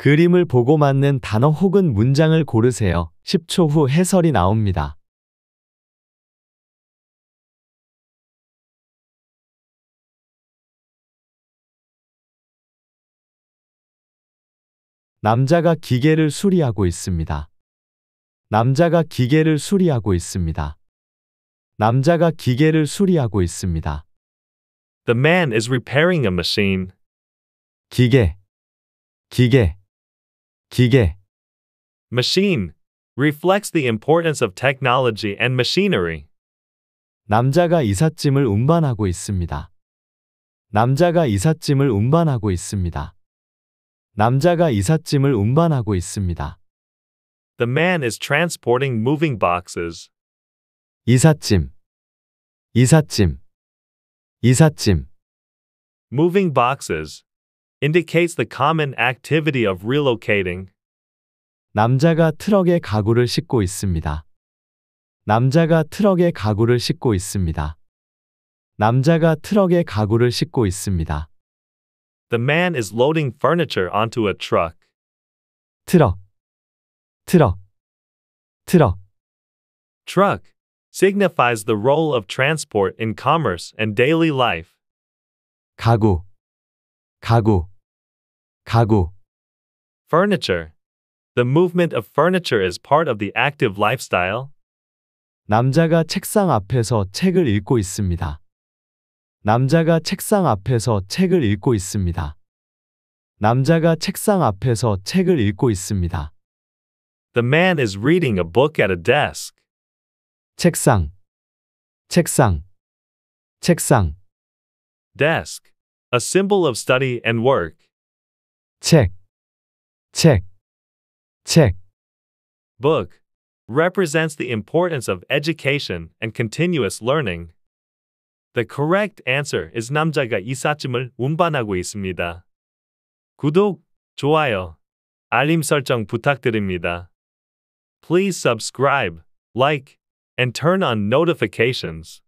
그림을 보고 맞는 단어 혹은 문장을 고르세요. 10초 후 해설이 나옵니다. 남자가 기계를 수리하고 있습니다. 남자가 기계를 수리하고 있습니다. 남자가 기계를 수리하고 있습니다. The man is repairing a machine. 기계 기계 기계 machine reflects the importance of technology and machinery. 남자가 이삿짐을 운반하고 있습니다. 남자가 이삿짐을 운반하고 있습니다. 남자가 이삿짐을 운반하고 있습니다. The man is transporting moving boxes. 이삿짐 이삿짐 이삿짐 moving boxes indicates the common activity of relocating. 남자가 트럭에 가구를 싣고 있습니다. 남자가 트럭에 가구를 싣고 있습니다. 남자가 트럭에 가구를 싣고 있습니다. The man is loading furniture onto a truck. 트럭 트럭 트럭 Truck signifies the role of transport in commerce and daily life. 가구 가구 가구 Furniture. The movement of furniture is part of the active lifestyle. 남자가 책상 앞에서 책을 읽고 있습니다. 남자가 책상 앞에서 책을 읽고 있습니다. 남자가 책상 앞에서 책을 읽고 있습니다. The man is reading a book at a desk. 책상 책상 책상 desk, a symbol of study and work. 책책책 Book represents the importance of education and continuous learning. The correct answer is 남자가 이삿짐을 운반하고 있습니다. 구독, 좋아요, 알림 설정 부탁드립니다. Please subscribe, like, and turn on notifications.